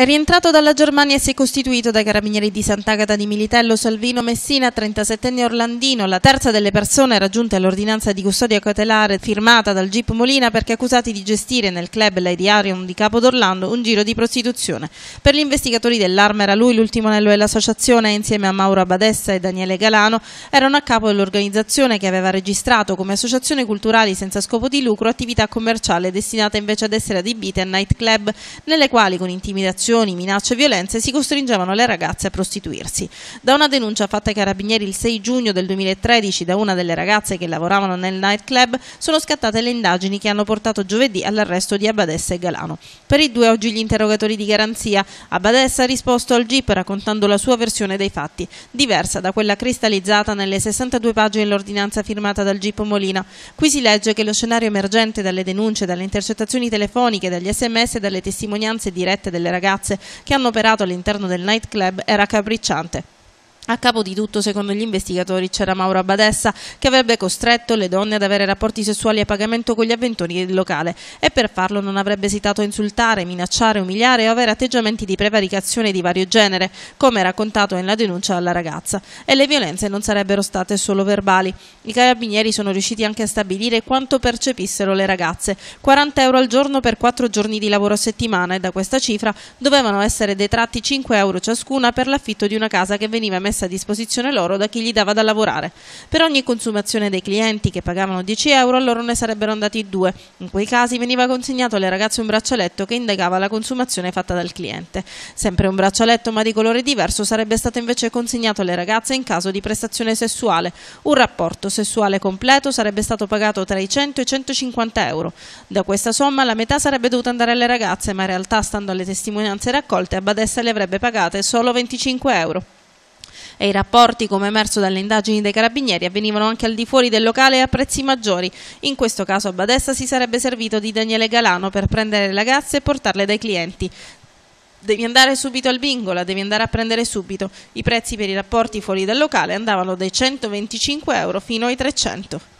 È rientrato dalla Germania e si è costituito dai carabinieri di Sant'Agata di Militello Salvino Messina, 37enne orlandino, la terza delle persone raggiunte all'ordinanza di custodia cautelare firmata dal GIP Molina perché accusati di gestire nel club Lady Arion di Capo d'Orlando un giro di prostituzione. Per gli investigatori dell'Arma era lui l'ultimo anello dell'associazione e insieme a Mauro Abadessa e Daniele Galano erano a capo dell'organizzazione che aveva registrato come associazione culturali senza scopo di lucro attività commerciale destinata invece ad essere adibite a nightclub nelle quali con intimidazione estorsioni, minacce e violenze si costringevano le ragazze a prostituirsi. Da una denuncia fatta ai carabinieri il 6 giugno del 2013 da una delle ragazze che lavoravano nel nightclub sono scattate le indagini che hanno portato giovedì all'arresto di Abadessa e Galano. Per i due oggi gli interrogatori di garanzia. Abadessa ha risposto al GIP raccontando la sua versione dei fatti, diversa da quella cristallizzata nelle 62 pagine dell'ordinanza firmata dal GIP Molina. Qui si legge che lo scenario emergente dalle denunce, dalle intercettazioni telefoniche, dagli sms e dalle testimonianze dirette delle ragazze ragazze che hanno operato all'interno del nightclub era capricciante. A capo di tutto, secondo gli investigatori, c'era Mauro Abadessa, che avrebbe costretto le donne ad avere rapporti sessuali a pagamento con gli avventori del locale e per farlo non avrebbe esitato a insultare, minacciare, umiliare o avere atteggiamenti di prevaricazione di vario genere, come raccontato nella denuncia alla ragazza. E le violenze non sarebbero state solo verbali. I carabinieri sono riusciti anche a stabilire quanto percepissero le ragazze. 40 euro al giorno per 4 giorni di lavoro a settimana e da questa cifra dovevano essere detratti 5 euro ciascuna per l'affitto di una casa che veniva messa messa a disposizione loro da chi gli dava da lavorare. Per ogni consumazione dei clienti che pagavano 10 euro, a loro ne sarebbero andati due. In quei casi veniva consegnato alle ragazze un braccialetto che indagava la consumazione fatta dal cliente. Sempre un braccialetto ma di colore diverso sarebbe stato invece consegnato alle ragazze in caso di prestazione sessuale. Un rapporto sessuale completo sarebbe stato pagato tra i 100 e i 150 euro. Da questa somma la metà sarebbe dovuta andare alle ragazze, ma in realtà, stando alle testimonianze raccolte, Badessa le avrebbe pagate solo 25 euro e i rapporti, come emerso dalle indagini dei carabinieri, avvenivano anche al di fuori del locale a prezzi maggiori. In questo caso a Badessa si sarebbe servito di Daniele Galano per prendere le ragazze e portarle dai clienti. Devi andare subito al bingo, la devi andare a prendere subito. I prezzi per i rapporti fuori dal locale andavano dai 125 euro fino ai 300.